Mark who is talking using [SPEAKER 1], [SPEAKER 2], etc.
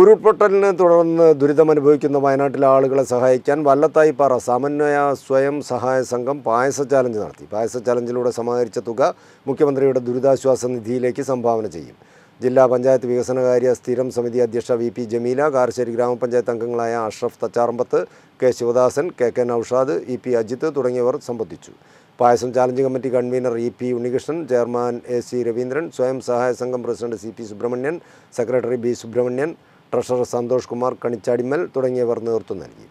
[SPEAKER 1] ഉരുൾപൊട്ടലിനെ തുടർന്ന് ദുരിതമനുഭവിക്കുന്ന വയനാട്ടിലെ ആളുകളെ സഹായിക്കാൻ വല്ലത്തായിപ്പാറ സമന്വയ സ്വയം സഹായ സംഘം പായസ ചാലഞ്ച് നടത്തി പായസ ചാലഞ്ചിലൂടെ സമാഹരിച്ച തുക മുഖ്യമന്ത്രിയുടെ ദുരിതാശ്വാസ നിധിയിലേക്ക് സംഭാവന ചെയ്യും ജില്ലാ പഞ്ചായത്ത് വികസനകാര്യ സ്ഥിരം സമിതി അധ്യക്ഷ വി പി ജമീല കാരശ്ശേരി ഗ്രാമപഞ്ചായത്ത് അംഗങ്ങളായ Ashraf Thacharambath K Sivadasan K K Noushad E P Ajith തുടങ്ങിയവർ സംബന്ധിച്ചു payasam challenge committee convener E P Unnikrishnan chairman A C Raveendran സ്വയം സഹായ സംഘം president C P Subramanian secretary B Subramanian treasurer Santhosh Kumar Kanichadimal തുടങ്ങിയവർ നേതൃത്വം നൽകി